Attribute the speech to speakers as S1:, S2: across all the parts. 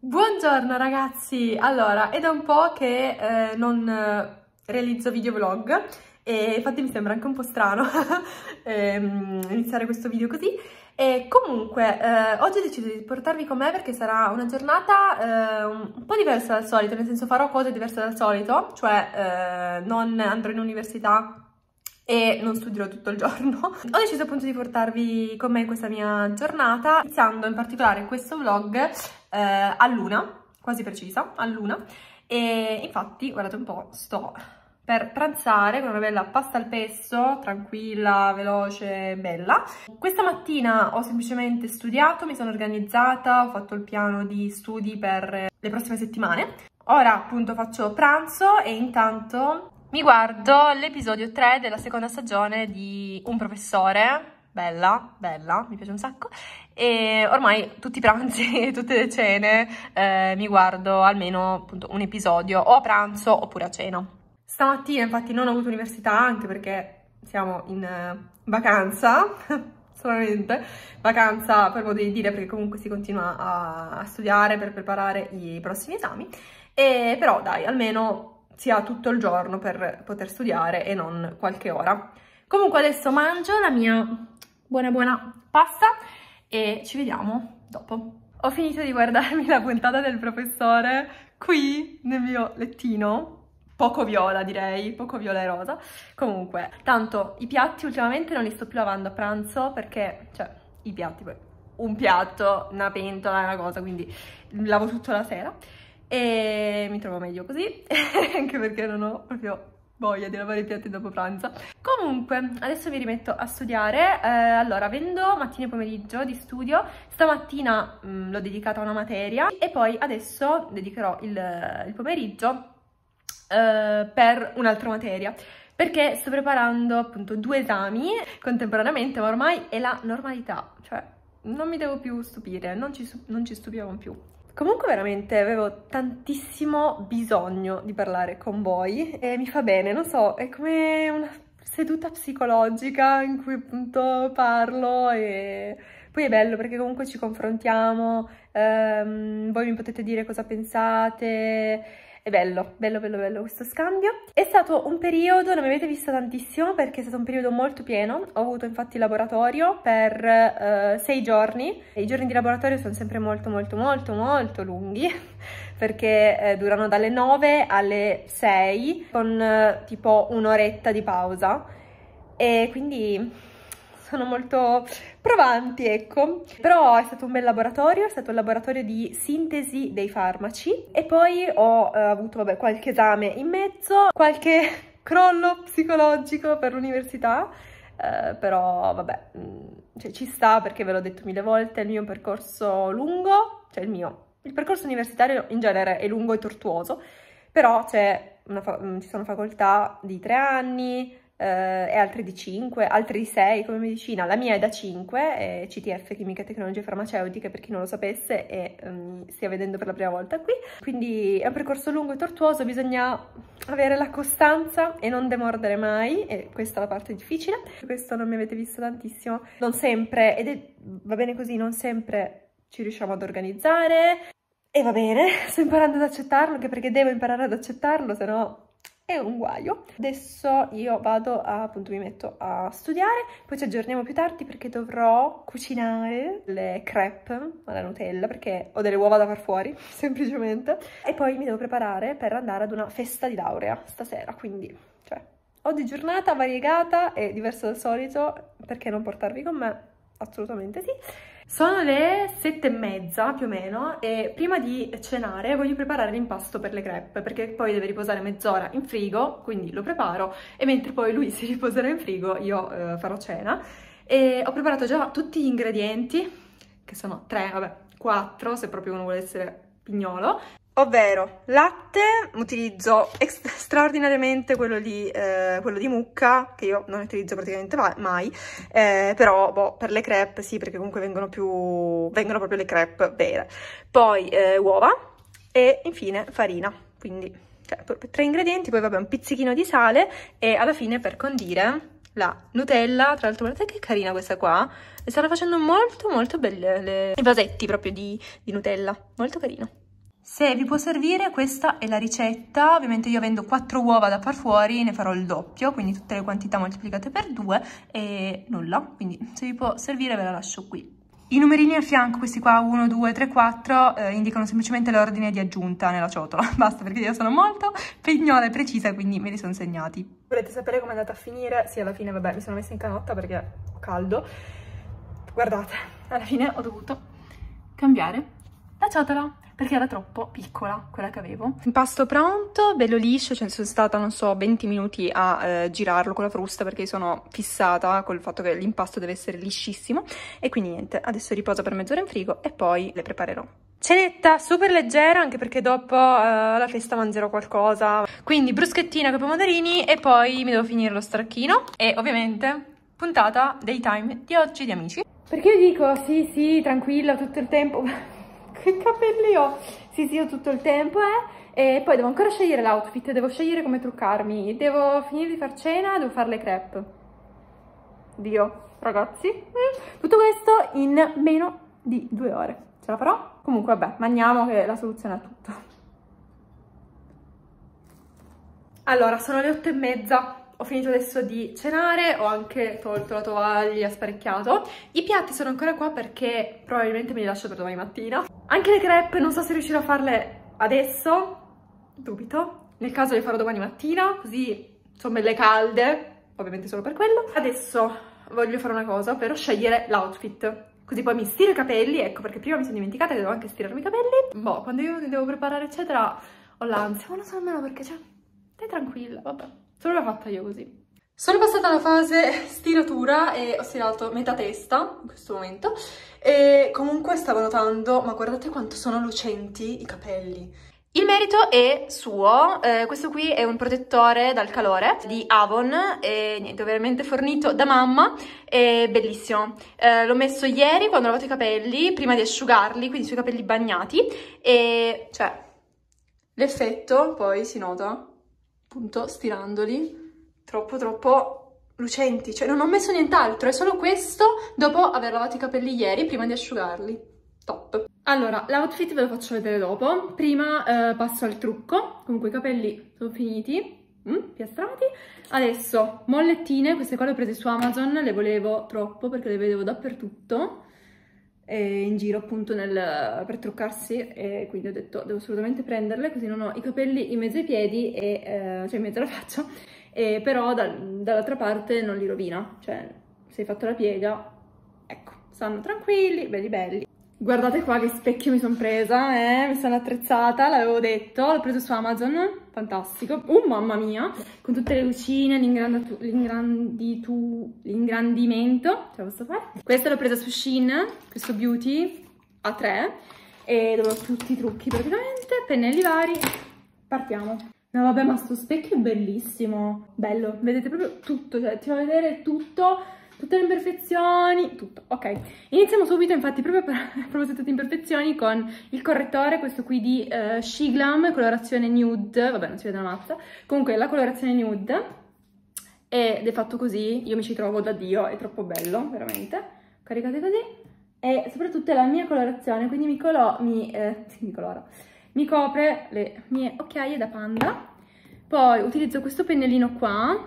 S1: Buongiorno ragazzi! Allora, è da un po' che eh, non eh, realizzo videoblog e infatti mi sembra anche un po' strano ehm, iniziare questo video così. E comunque, eh, oggi ho deciso di portarvi con me perché sarà una giornata eh, un po' diversa dal solito, nel senso farò cose diverse dal solito, cioè eh, non andrò in università e non studierò tutto il giorno. Ho deciso appunto di portarvi con me questa mia giornata, iniziando in particolare questo vlog eh, a luna, quasi precisa, a luna, e infatti, guardate un po', sto per pranzare con una bella pasta al pesto, tranquilla, veloce, bella. Questa mattina ho semplicemente studiato, mi sono organizzata, ho fatto il piano di studi per le prossime settimane. Ora appunto faccio pranzo e intanto mi guardo l'episodio 3 della seconda stagione di Un professore, bella, bella, mi piace un sacco. E ormai tutti i pranzi e tutte le cene eh, mi guardo almeno appunto, un episodio o a pranzo oppure a cena. Stamattina infatti non ho avuto università anche perché siamo in eh, vacanza, solamente vacanza per modo di dire perché comunque si continua a, a studiare per preparare i prossimi esami. E però dai, almeno si ha tutto il giorno per poter studiare e non qualche ora. Comunque adesso mangio la mia buona buona pasta e ci vediamo dopo. Ho finito di guardarmi la puntata del professore qui nel mio lettino poco viola direi, poco viola e rosa. Comunque, tanto i piatti ultimamente non li sto più lavando a pranzo perché, cioè, i piatti poi, un piatto, una pentola, una cosa, quindi lavo tutto la sera e mi trovo meglio così, anche perché non ho proprio voglia di lavare i piatti dopo pranzo. Comunque, adesso mi rimetto a studiare. Eh, allora, avendo mattina e pomeriggio di studio, stamattina mm, l'ho dedicata a una materia e poi adesso dedicherò il, il pomeriggio eh, per un'altra materia perché sto preparando appunto due esami contemporaneamente, ma ormai è la normalità, cioè non mi devo più stupire, non ci, non ci stupiamo più. Comunque veramente avevo tantissimo bisogno di parlare con voi e mi fa bene, non so, è come una seduta psicologica in cui appunto parlo e poi è bello perché comunque ci confrontiamo, ehm, voi mi potete dire cosa pensate è bello, bello, bello, bello questo scambio. È stato un periodo, non mi avete visto tantissimo perché è stato un periodo molto pieno. Ho avuto infatti laboratorio per eh, sei giorni. E I giorni di laboratorio sono sempre molto, molto, molto, molto lunghi perché eh, durano dalle 9 alle 6 con eh, tipo un'oretta di pausa. E quindi sono molto sempre avanti, ecco. Però è stato un bel laboratorio, è stato un laboratorio di sintesi dei farmaci e poi ho eh, avuto, vabbè, qualche esame in mezzo, qualche crollo psicologico per l'università, eh, però vabbè, mm, cioè, ci sta perché ve l'ho detto mille volte, il mio percorso lungo, cioè il mio, il percorso universitario in genere è lungo e tortuoso, però mm, ci sono facoltà di tre anni, eh, è altri di 5, altri di 6 come medicina, la mia è da 5, è CTF, Chimica e Tecnologie Farmaceutiche per chi non lo sapesse e um, stia vedendo per la prima volta qui, quindi è un percorso lungo e tortuoso, bisogna avere la costanza e non demordere mai, e questa è la parte difficile, questo non mi avete visto tantissimo, non sempre, ed è, va bene così, non sempre ci riusciamo ad organizzare, e va bene, sto imparando ad accettarlo, anche perché devo imparare ad accettarlo, se no è un guaio. Adesso io vado a, appunto mi metto a studiare, poi ci aggiorniamo più tardi perché dovrò cucinare le crepe alla Nutella perché ho delle uova da far fuori, semplicemente. E poi mi devo preparare per andare ad una festa di laurea stasera, quindi cioè oggi giornata variegata e diversa dal solito, perché non portarvi con me? Assolutamente sì. Sono le sette e mezza più o meno e prima di cenare voglio preparare l'impasto per le crepe perché poi deve riposare mezz'ora in frigo, quindi lo preparo e mentre poi lui si riposerà in frigo io eh, farò cena e ho preparato già tutti gli ingredienti che sono tre, vabbè, quattro se proprio uno vuole essere pignolo ovvero latte, utilizzo straordinariamente quello di, eh, quello di, mucca, che io non utilizzo praticamente mai, eh, però boh, per le crepe sì, perché comunque vengono, più, vengono proprio le crepe vere. Poi eh, uova e infine farina, quindi cioè, tre ingredienti, poi vabbè un pizzichino di sale e alla fine per condire la Nutella, tra l'altro guardate che carina questa qua, stanno facendo molto molto belle le... i vasetti proprio di, di Nutella, molto carino. Se vi può servire questa è la ricetta, ovviamente io avendo 4 uova da far fuori ne farò il doppio, quindi tutte le quantità moltiplicate per 2 e nulla, quindi se vi può servire ve la lascio qui. I numerini al fianco, questi qua 1, 2, 3, 4, eh, indicano semplicemente l'ordine di aggiunta nella ciotola, basta perché io sono molto pignola e precisa quindi me li sono segnati. Volete sapere come è andata a finire? Sì, alla fine vabbè mi sono messa in canotta perché ho caldo. Guardate, alla fine ho dovuto cambiare la ciotola perché era troppo piccola quella che avevo. Impasto pronto, bello liscio, cioè sono stata non so 20 minuti a eh, girarlo con la frusta perché sono fissata col fatto che l'impasto deve essere liscissimo e quindi niente, adesso riposa per mezz'ora in frigo e poi le preparerò. Cenetta super leggera anche perché dopo uh, eh, la festa mangerò qualcosa. Quindi bruschettina con pomodorini e poi mi devo finire lo stracchino e ovviamente puntata daytime di oggi di amici. Perché io dico sì sì tranquilla tutto il tempo che capelli ho! Oh. Sì, sì, ho tutto il tempo, eh! E poi devo ancora scegliere l'outfit, devo scegliere come truccarmi, devo finire di far cena, devo fare le crepe. Dio, ragazzi! Mm. Tutto questo in meno di due ore. Ce la farò? Comunque, vabbè, mangiamo che la soluzione a tutto. Allora, sono le otto e mezza ho finito adesso di cenare, ho anche tolto la tovaglia, sparecchiato. I piatti sono ancora qua perché probabilmente me li lascio per domani mattina. Anche le crepe, non so se riuscirò a farle adesso, dubito. Nel caso le farò domani mattina, così sono belle calde, ovviamente solo per quello. Adesso voglio fare una cosa, ovvero scegliere l'outfit. Così poi mi stiro i capelli, ecco perché prima mi sono dimenticata che devo anche stirarmi i capelli. Boh, quando io li devo preparare eccetera ho l'ansia, ma non so nemmeno perché, cioè, stai tranquilla, vabbè. Solo l'ho fatta io così. Sono passata alla fase stiratura e ho stirato metà testa in questo momento e comunque stavo notando, ma guardate quanto sono lucenti i capelli. Il merito è suo, eh, questo qui è un protettore dal calore di Avon, e, niente, ovviamente fornito da mamma, è bellissimo. Eh, L'ho messo ieri quando ho lavato i capelli, prima di asciugarli, quindi sui capelli bagnati, e cioè l'effetto poi si nota appunto stirandoli troppo troppo lucenti, cioè non ho messo nient'altro, è solo questo dopo aver lavato i capelli ieri prima di asciugarli, top. Allora, l'outfit ve lo faccio vedere dopo, prima eh, passo al trucco, comunque i capelli sono finiti, mm, piastrati, adesso mollettine, queste qua le ho prese su Amazon, le volevo troppo perché le vedevo dappertutto, in giro appunto nel, per truccarsi e quindi ho detto devo assolutamente prenderle così non ho i capelli in mezzo ai piedi, e, eh, cioè in mezzo alla faccia, e però da, dall'altra parte non li rovina, cioè se hai fatto la piega, ecco, stanno tranquilli, belli belli. Guardate qua che specchio mi sono presa, eh? mi sono attrezzata, l'avevo detto, l'ho preso su Amazon, fantastico. Oh mamma mia, con tutte le lucine, l'ingrandimento, ce la posso fare? Questa l'ho presa su Shein, questo Beauty a 3, e dove ho tutti i trucchi praticamente, pennelli vari, partiamo. No vabbè ma sto specchio è bellissimo, bello, vedete proprio tutto, cioè ti fa vedere tutto tutte le imperfezioni, tutto, ok. Iniziamo subito infatti proprio per, a proposito di imperfezioni con il correttore, questo qui di uh, Shiglam, colorazione nude, vabbè non si vede la mazza, comunque la colorazione nude ed è fatto così, io mi ci trovo da Dio, è troppo bello, veramente, caricate così e soprattutto è la mia colorazione, quindi mi, colo mi, eh, sì, mi, mi copre le mie occhiaie da panda, poi utilizzo questo pennellino qua,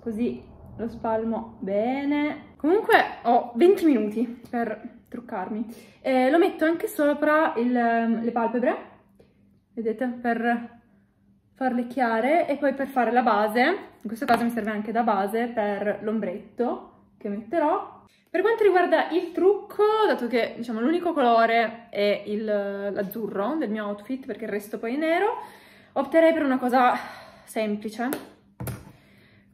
S1: così lo spalmo bene. Comunque ho 20 minuti per truccarmi. Eh, lo metto anche sopra il, ehm, le palpebre, vedete, per farle chiare e poi per fare la base, in questo caso mi serve anche da base per l'ombretto che metterò. Per quanto riguarda il trucco, dato che diciamo l'unico colore è l'azzurro del mio outfit perché il resto poi è nero, opterei per una cosa semplice,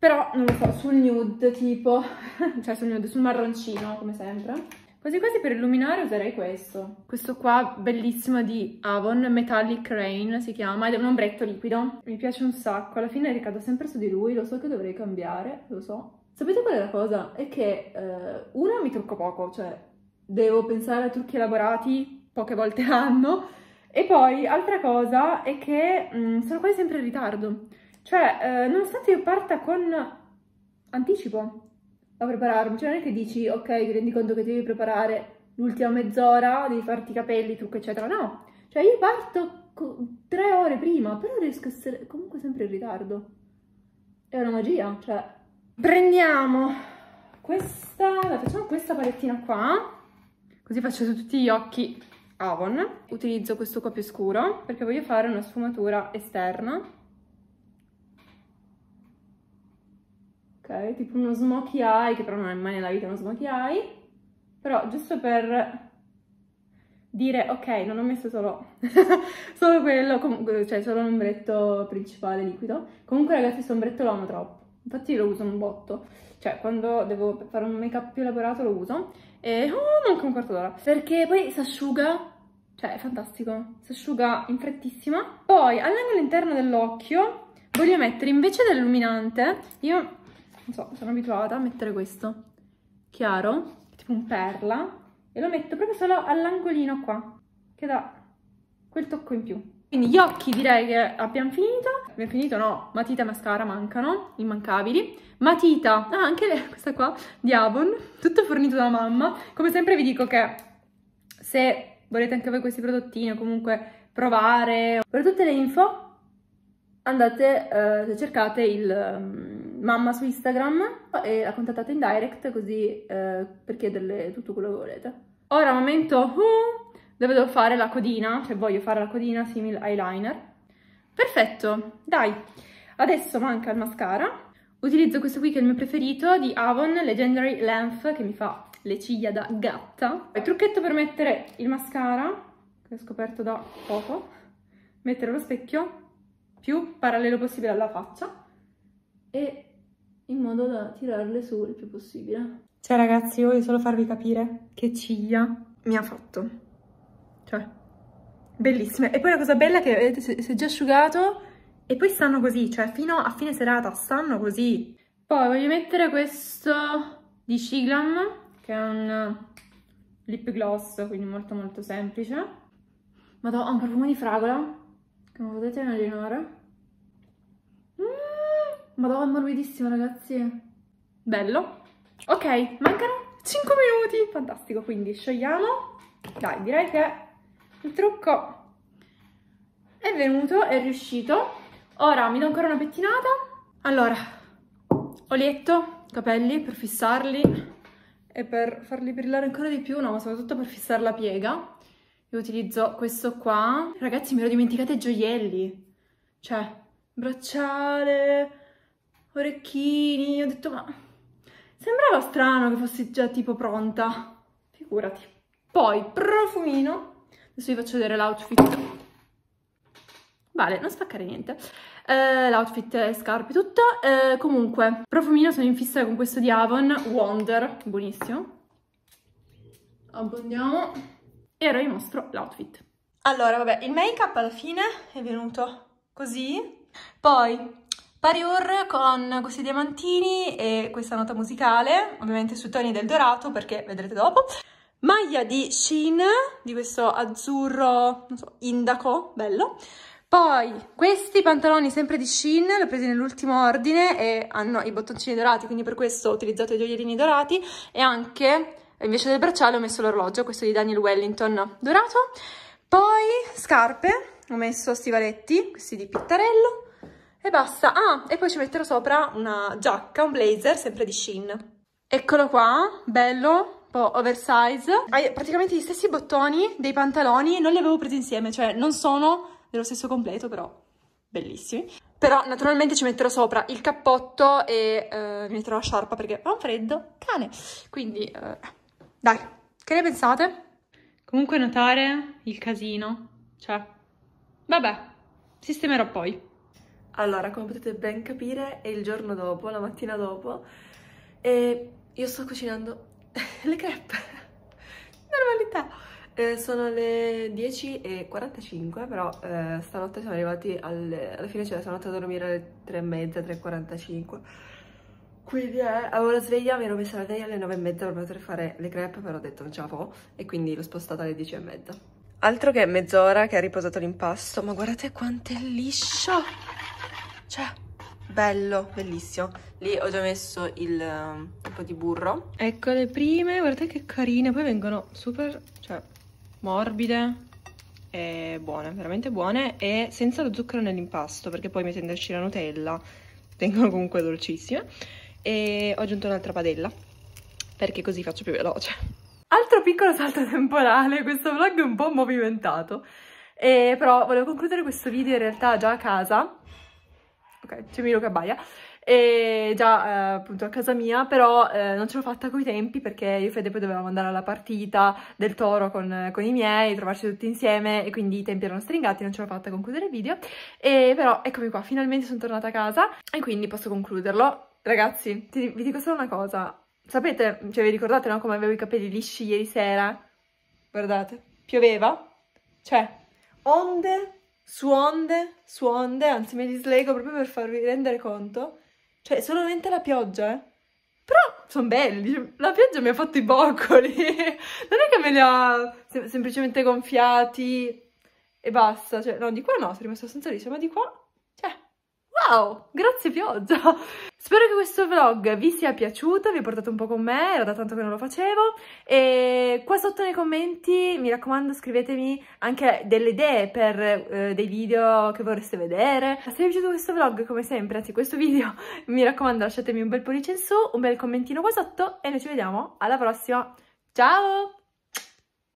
S1: però, non lo so, sul nude tipo, cioè sul nude, sul marroncino come sempre. Quasi quasi per illuminare userei questo. Questo qua, bellissimo di Avon, Metallic Rain si chiama, ed è un ombretto liquido. Mi piace un sacco, alla fine ricado sempre su di lui, lo so che dovrei cambiare, lo so. Sapete qual è la cosa? È che, eh, uno, mi trucco poco, cioè devo pensare a trucchi elaborati poche volte l'anno, e poi, altra cosa, è che mh, mm, sono quasi sempre in ritardo. Cioè, eh, nonostante io parta con anticipo a prepararmi, cioè non è che dici, ok, ti rendi conto che devi preparare l'ultima mezz'ora, devi farti i capelli, trucco, eccetera. No, cioè io parto tre ore prima, però riesco a essere comunque sempre in ritardo. È una magia, cioè. Prendiamo questa, facciamo questa palettina qua, così faccio su tutti gli occhi Avon. Utilizzo questo qua più scuro perché voglio fare una sfumatura esterna ok? Tipo uno smokey eye, che però non è mai nella vita uno smokey eye, però giusto per dire ok, non ho messo solo, solo quello, cioè solo l'ombretto principale liquido. Comunque ragazzi, questo ombretto lo amo troppo, infatti lo uso un botto. Cioè, quando devo fare un make-up più elaborato lo uso e oh, manca un quarto d'ora. Perché poi si asciuga, cioè è fantastico, si asciuga in frettissima. Poi all'angolo interno dell'occhio voglio mettere invece dell'illuminante, io non so, sono abituata a mettere questo chiaro, tipo un perla, e lo metto proprio solo all'angolino qua, che dà quel tocco in più. Quindi gli occhi direi che abbiamo finito. Abbiamo finito no, matita e mascara mancano, immancabili. Matita, ah anche questa qua, di Avon, tutto fornito da mamma. Come sempre vi dico che se volete anche voi questi prodottini o comunque provare, per tutte le info andate, eh, cercate il... Ehm, mamma su Instagram e la contattate in direct così eh, per chiederle tutto quello che volete. Ora momento uh, dove devo fare la codina, cioè voglio fare la codina simile eyeliner. Perfetto, dai. Adesso manca il mascara. Utilizzo questo qui che è il mio preferito di Avon Legendary Length che mi fa le ciglia da gatta. Il trucchetto per mettere il mascara, che ho scoperto da poco, mettere lo specchio più parallelo possibile alla faccia e in modo da tirarle su il più possibile. Cioè ragazzi, io voglio solo farvi capire che ciglia mi ha fatto. Cioè, bellissime. E poi la cosa bella è che vedete, si è già asciugato e poi stanno così, cioè fino a fine serata stanno così. Poi voglio mettere questo di Ciglam, che è un eh, lip gloss, quindi molto molto semplice. Ma ho un profumo di fragola, come potete immaginare. Mmm! Madonna, è morbidissimo, ragazzi. Bello. Ok, mancano 5 minuti. Fantastico, quindi sciogliamo. Dai, direi che il trucco è venuto, è riuscito. Ora mi do ancora una pettinata. Allora, olietto, capelli per fissarli e per farli brillare ancora di più, no, ma soprattutto per fissare la piega. Io utilizzo questo qua. Ragazzi, mi ero dimenticata i gioielli. Cioè, bracciale, orecchini, ho detto ma sembrava strano che fossi già tipo pronta, figurati. Poi profumino, adesso vi faccio vedere l'outfit, vale, non spaccare niente, eh, l'outfit, scarpe, tutto, eh, comunque profumino sono in fissa con questo di Avon, Wonder, buonissimo, abbondiamo e ora vi mostro l'outfit. Allora, vabbè, il make-up alla fine è venuto così, poi Parior con questi diamantini e questa nota musicale, ovviamente sui toni del dorato perché vedrete dopo. Maglia di Shein, di questo azzurro, non so, indaco, bello. Poi questi pantaloni sempre di Shein, li ho presi nell'ultimo ordine e hanno i bottoncini dorati, quindi per questo ho utilizzato i gioiellini dorati e anche invece del bracciale ho messo l'orologio, questo di Daniel Wellington dorato. Poi scarpe, ho messo stivaletti, questi di Pittarello e basta. Ah, e poi ci metterò sopra una giacca, un blazer, sempre di Shein. Eccolo qua, bello, un po' oversize. Ha praticamente gli stessi bottoni dei pantaloni, non li avevo presi insieme, cioè non sono dello stesso completo, però bellissimi. Però naturalmente ci metterò sopra il cappotto e eh, mi metterò la sciarpa perché fa un freddo cane. Quindi, eh, dai, che ne pensate? Comunque notare il casino, cioè, vabbè, sistemerò poi. Allora, come potete ben capire, è il giorno dopo, la mattina dopo, e io sto cucinando le crepe. Normalità! Eh, sono le 10.45, però eh, stanotte siamo arrivati alle... alla fine, cioè sono andata a dormire alle 3.30, 3.45. Quindi eh, avevo la sveglia, mi ero messa la sveglia alle 9.30 per poter fare le crepe, però ho detto non ce la fo, e quindi l'ho spostata alle 10.30. Altro che mezz'ora che ha riposato l'impasto, ma guardate quanto è liscio! Cioè, bello, bellissimo. Lì ho già messo il, um, un po' di burro. Ecco le prime, guardate che carine. Poi vengono super, cioè, morbide e buone, veramente buone. E senza lo zucchero nell'impasto, perché poi mettendoci la Nutella vengono comunque dolcissime. E ho aggiunto un'altra padella, perché così faccio più veloce. Altro piccolo salto temporale, questo vlog è un po' movimentato. E però volevo concludere questo video in realtà già a casa ok, c'è Miro che abbaia, e già eh, appunto a casa mia, però eh, non ce l'ho fatta coi tempi perché io e Fede poi dovevamo andare alla partita del Toro con, con, i miei, trovarci tutti insieme e quindi i tempi erano stringati, non ce l'ho fatta a concludere il video, e però eccomi qua, finalmente sono tornata a casa e quindi posso concluderlo. Ragazzi, ti, vi dico solo una cosa, sapete, cioè vi ricordate no, come avevo i capelli lisci ieri sera? Guardate, pioveva, cioè onde su onde, su onde, anzi mi dislego proprio per farvi rendere conto. Cioè, solamente la pioggia, eh. Però sono belli, la pioggia mi ha fatto i boccoli. non è che me li ha sem semplicemente gonfiati e basta. Cioè, no, di qua no, sono rimasta senza liscia, ma di qua Ciao, grazie pioggia! Spero che questo vlog vi sia piaciuto, vi ho portato un po' con me, era da tanto che non lo facevo e qua sotto nei commenti mi raccomando scrivetemi anche delle idee per eh, dei video che vorreste vedere. Se vi è piaciuto questo vlog come sempre, anzi questo video, mi raccomando lasciatemi un bel pollice in su, un bel commentino qua sotto e noi ci vediamo alla prossima. Ciao!